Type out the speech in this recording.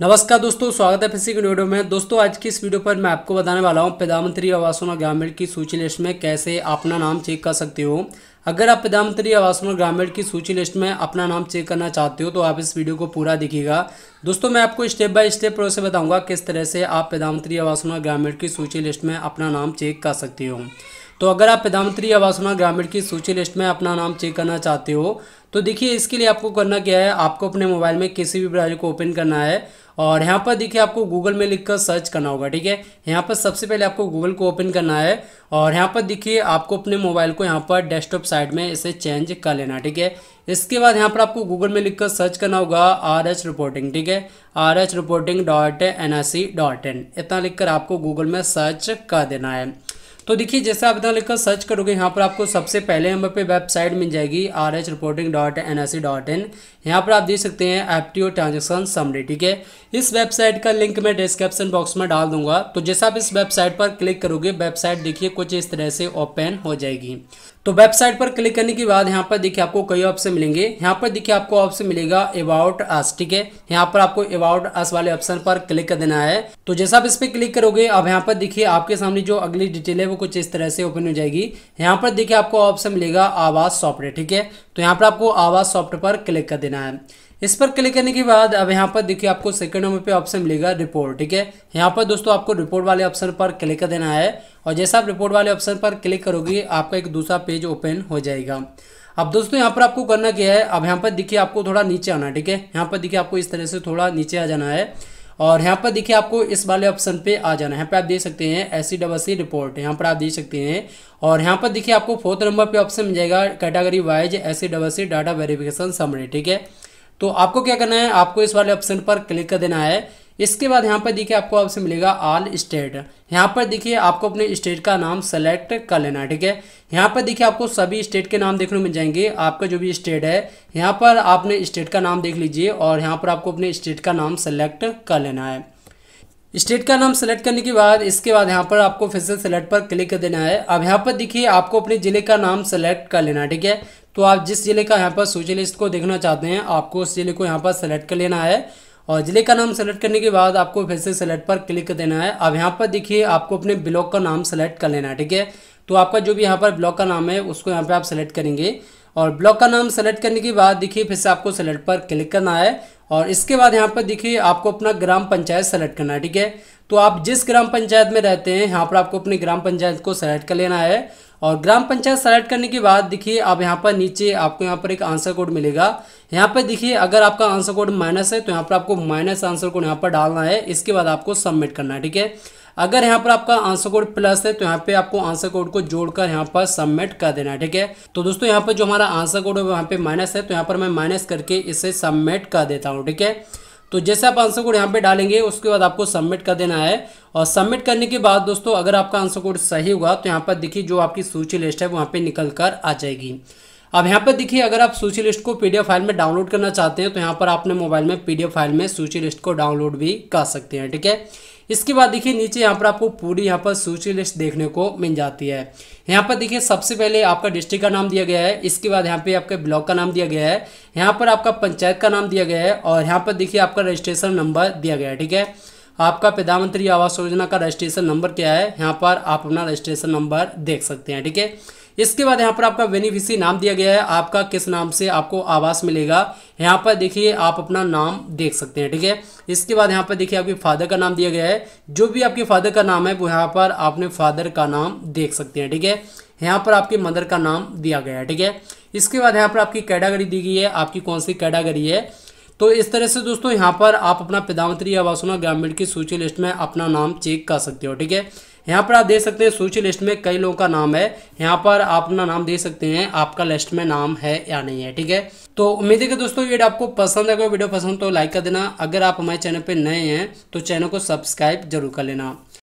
नमस्कार दोस्तों स्वागत है फिर वीडियो में दोस्तों आज की इस वीडियो पर मैं आपको बताने वाला हूं प्रधानमंत्री आवास और ग्रामीण की सूची लिस्ट में कैसे अपना नाम चेक कर सकते हो अगर आप प्रधानमंत्री आवास और ग्रामीण की सूची लिस्ट में अपना नाम चेक करना चाहते हो तो आप इस वीडियो को पूरा दिखेगा दोस्तों मैं आपको स्टेप बाय स्टेप प्रोसेस बताऊँगा किस तरह से आप प्रधानमंत्री आवास और ग्रामीण की सूची लिस्ट में अपना नाम चेक कर सकते हो तो अगर आप प्रधानमंत्री आवास योजना ग्रामीण की सूची लिस्ट में अपना नाम चेक करना चाहते हो तो देखिए इसके लिए आपको करना क्या है आपको अपने मोबाइल में किसी भी ब्राउजर को ओपन करना है और यहाँ पर देखिए आपको गूगल में लिख कर सर्च करना होगा ठीक है यहाँ पर सबसे पहले आपको गूगल को ओपन करना है और यहाँ पर देखिए आपको अपने मोबाइल को यहाँ पर डेस्कटॉप साइड में इसे चेंज कर लेना ठीक है इसके बाद यहाँ पर आपको गूगल में लिखकर सर्च करना होगा आर एच रिपोर्टिंग ठीक है R H reporting dot N I C dot in इतना लिखकर आपको गूगल में सर्च कर देना है तो देखिए जैसे आप इतना लिखकर सर्च करोगे यहाँ पर आपको सबसे पहले नंबर पे वेबसाइट मिल जाएगी R H reporting dot N S C dot in यहाँ पर आप देख सकते हैं F T O transaction summary ठीक है इस वेबसाइट का लिंक मैं डिस्क्रिप्शन बॉक्स में डाल दूंगा तो जैसे आप इस वेबसाइट पर क्लिक करोगे वेबसाइट देखिए कुछ इस तरह से ओपन हो जाएगी तो वेबसाइट पर क्लिक करने के बाद यहाँ पर देखिए आपको कई ऑप्शन मिलेंगे यहाँ पर देखिए आपको ऑप्शन मिलेगा अबाउट अस ठीक है यहाँ पर आपको अबाउट अस वाले ऑप्शन पर क्लिक कर देना है तो जैसा आप इस पर क्लिक करोगे अब यहाँ पर देखिए आपके सामने जो अगली डिटेल है वो कुछ इस तरह से ओपन हो जाएगी यहाँ पर देखिए आपको ऑप्शन मिलेगा आवाज़ सॉफ्टवेयर ठीक है तो यहाँ पर आपको आवाज़ सॉफ्टवेयर पर क्लिक कर देना है इस पर क्लिक करने के बाद अब यहाँ पर देखिए आपको सेकंड नंबर पे ऑप्शन मिलेगा रिपोर्ट ठीक है यहाँ पर दोस्तों आपको रिपोर्ट वाले ऑप्शन पर क्लिक कर देना है और जैसा आप रिपोर्ट वाले ऑप्शन पर क्लिक करोगे आपका एक दूसरा पेज ओपन हो जाएगा अब दोस्तों यहाँ पर आपको करना क्या है अब यहाँ पर देखिए आपको थोड़ा नीचे आना ठीक है यहाँ पर देखिए आपको इस तरह से थोड़ा नीचे आ जाना है और यहाँ पर देखिए आपको इस वाले ऑप्शन पे आ जाना है यहाँ पर आप देख सकते हैं S C double C report यहाँ पर आप देख सकते हैं और यहाँ पर देखिए आपको फोर्थ नंबर पे ऑप्शन मिल जाएगा category wise S C double C data verification summary ठीक है तो आपको क्या करना है आपको इस वाले ऑप्शन पर क्लिक कर देना है इसके बाद यहाँ पर देखिए आपको आपसे मिलेगा ऑल स्टेट यहाँ पर देखिए आपको अपने स्टेट का नाम सेलेक्ट कर लेना है ठीक है यहाँ पर देखिए आपको सभी स्टेट के नाम देखने मिल जाएंगे आपका जो भी स्टेट है यहाँ पर आपने स्टेट का नाम देख लीजिए और यहाँ पर आपको अपने स्टेट का नाम सेलेक्ट कर लेना है स्टेट का नाम सेलेक्ट करने के बाद इसके बाद यहाँ पर आपको फिर से सेलेक्ट पर क्लिक कर देना है अब यहाँ पर देखिए आपको अपने ज़िले का नाम सेलेक्ट कर लेना है ठीक है तो आप जिस ज़िले का यहाँ पर सूची लिस्ट को देखना चाहते हैं आपको उस ज़िले को यहाँ पर सेलेक्ट कर लेना है और ज़िले का नाम सेलेक्ट करने के बाद आपको फिर से सेलेक्ट पर क्लिक कर देना है अब यहाँ पर देखिए आपको अपने ब्लॉक का नाम सेलेक्ट कर लेना है ठीक है तो आपका जो भी यहाँ पर ब्लॉक का नाम है उसको यहाँ पर आप सेलेक्ट करेंगे और ब्लॉक का नाम सेलेक्ट करने के बाद देखिए फिर से आपको सेलेक्ट पर क्लिक करना है और इसके बाद यहाँ पर देखिए आपको अपना ग्राम पंचायत सेलेक्ट करना है ठीक है तो आप जिस ग्राम पंचायत में रहते हैं यहाँ पर आपको अपनी ग्राम पंचायत को सेलेक्ट कर लेना है और ग्राम पंचायत सेलेक्ट करने के बाद देखिए आप यहाँ पर नीचे आपको यहाँ पर एक आंसर कोड मिलेगा यहाँ पर देखिए अगर आपका आंसर कोड माइनस है तो यहाँ पर आपको माइनस आंसर कोड यहाँ पर डालना है इसके बाद आपको सबमिट करना है ठीक है अगर यहाँ पर आपका आंसर कोड प्लस है तो यहाँ पे आपको आंसर कोड को जोड़कर यहाँ पर सबमिट कर देना है ठीक है तो दोस्तों यहाँ पर जो हमारा आंसर कोड है वहाँ पे माइनस है तो यहाँ पर मैं माइनस करके इसे सबमिट कर देता हूँ ठीक है तो जैसे आप आंसर कोड यहाँ पे डालेंगे उसके बाद आपको सबमिट कर देना है और सबमिट करने के बाद दोस्तों अगर आपका आंसर कोड सही हुआ तो यहाँ पर देखिए जो आपकी सूची लिस्ट है वहाँ पे निकल कर आ जाएगी अब यहाँ पर देखिए अगर आप सूची लिस्ट को पीडीएफ फाइल में डाउनलोड करना चाहते हैं तो यहाँ पर आपने मोबाइल में पीडीएफ फाइल में सूची लिस्ट को डाउनलोड भी कर सकते हैं ठीक है इसके बाद देखिए नीचे यहाँ पर आपको पूरी यहाँ पर सूची लिस्ट देखने को मिल जाती है यहाँ पर देखिए सबसे पहले आपका डिस्ट्रिक्ट का नाम दिया गया है इसके बाद यहाँ पे आपके ब्लॉक का नाम दिया गया है यहाँ पर आपका पंचायत का नाम दिया गया है और यहाँ पर देखिए आपका रजिस्ट्रेशन नंबर दिया गया है ठीक है आपका प्रधानमंत्री आवास योजना का रजिस्ट्रेशन नंबर क्या है यहाँ पर आप अपना रजिस्ट्रेशन नंबर देख सकते हैं ठीक है इसके बाद यहाँ पर आपका बेनिफिशियरी नाम दिया गया है आपका किस नाम से आपको आवास मिलेगा यहाँ पर देखिए आप अपना नाम देख सकते हैं ठीक है इसके बाद यहाँ पर देखिए आपके फादर का नाम दिया गया है जो भी आपके फादर का नाम है वो यहाँ पर आपने फादर का नाम देख सकते हैं ठीक है यहाँ पर आपके मदर का नाम दिया गया है ठीक है इसके बाद यहाँ पर आपकी कैटागरी दी गई है आपकी कौन सी कैटागरी है तो इस तरह से दोस्तों यहाँ पर आप अपना पिदामत्री आवासना ग्रामीण की सूची लिस्ट में अपना नाम चेक कर सकते हो ठीक है यहाँ पर आप देख सकते हैं सूची लिस्ट में कई लोगों का नाम है यहाँ पर आप अपना नाम देख सकते हैं आपका लिस्ट में नाम है या नहीं है ठीक है तो उम्मीद है कि दोस्तों ये आपको पसंद है अगर वीडियो पसंद तो लाइक कर देना अगर आप हमारे चैनल पर नए हैं तो चैनल को सब्सक्राइब जरूर कर लेना